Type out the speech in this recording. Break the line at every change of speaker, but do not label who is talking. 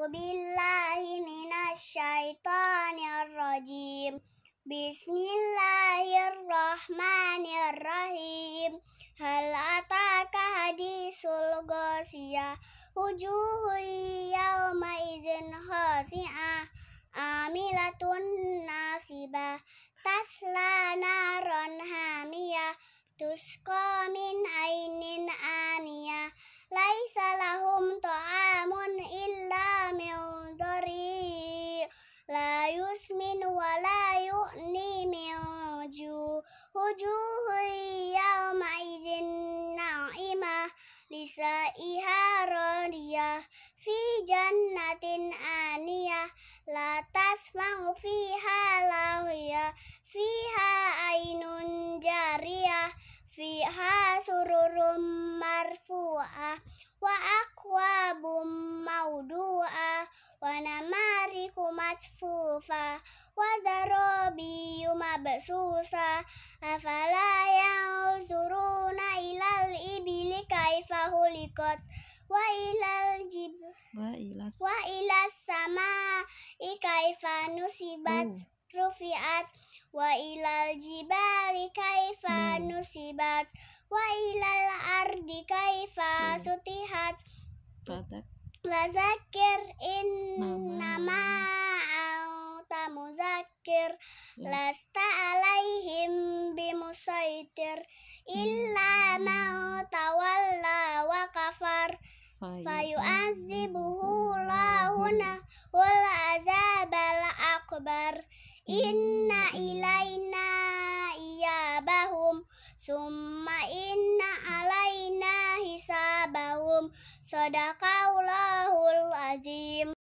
A'udzu billahi minasyaitonir rajim. Bismillahirrahmanirrahim. Hal ataka hadisul ghasiyah. Wujuhu yawma idzin khasi'ah. Amilatun nasibah. Tasla naron hamiyah. Tusqa حسن ولا يغني من جوع وجوه يومئذ ناعمة لسائها راضية في جنة آنية لا تسمع فيها لاغية فيها عين جارية فيها سرر مرفوعة وأكواب موضوعة ونا majfufa wa darobi yuma besusa afala yang ilal ibili kaifa hulikot wa ilal jib wa ilas sama ikaifa nusibat oh. rufiat wa ilal jibali kaifa hmm. nusibat wa ilal ardi kaifa sutihat Wazakir in lasta alaihim bimusaitir illa man hmm. tawalla wa kafar fayu'azibuhu lahuna wal azabal akbar inna hmm. ilaina iyabahum summa inna alaina hisabahum sadaqallahul azim